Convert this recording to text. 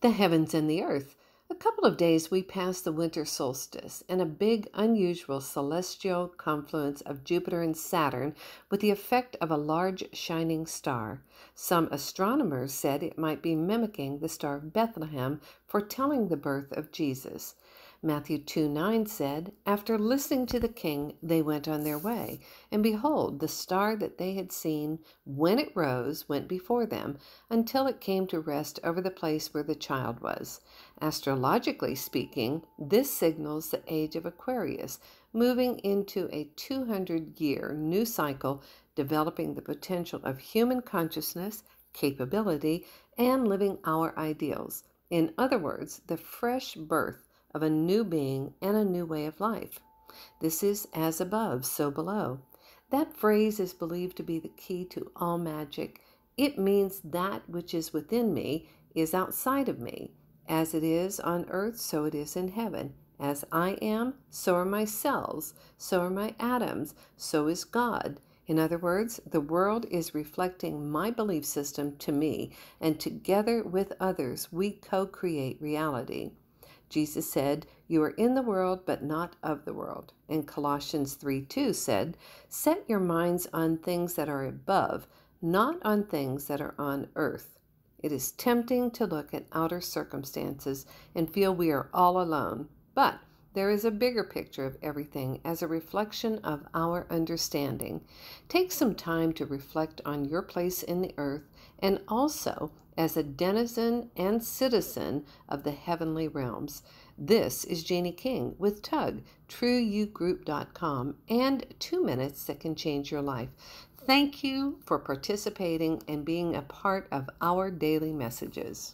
the heavens and the earth. A couple of days we passed the winter solstice and a big, unusual celestial confluence of Jupiter and Saturn with the effect of a large shining star. Some astronomers said it might be mimicking the Star of Bethlehem, foretelling the birth of Jesus. Matthew 2 9 said, After listening to the king, they went on their way. And behold, the star that they had seen when it rose went before them until it came to rest over the place where the child was. Astrologically speaking, this signals the age of Aquarius, moving into a 200 year new cycle, developing the potential of human consciousness, capability, and living our ideals. In other words, the fresh birth of a new being and a new way of life. This is as above, so below. That phrase is believed to be the key to all magic. It means that which is within me is outside of me. As it is on earth, so it is in heaven. As I am, so are my cells, so are my atoms, so is God. In other words, the world is reflecting my belief system to me, and together with others, we co create reality. Jesus said, You are in the world, but not of the world. And Colossians 3 2 said, Set your minds on things that are above, not on things that are on earth. It is tempting to look at outer circumstances and feel we are all alone, but there is a bigger picture of everything as a reflection of our understanding. Take some time to reflect on your place in the earth and also as a denizen and citizen of the heavenly realms. This is Jeannie King with Tug, TrueYouGroup.com, and two minutes that can change your life. Thank you for participating and being a part of our daily messages.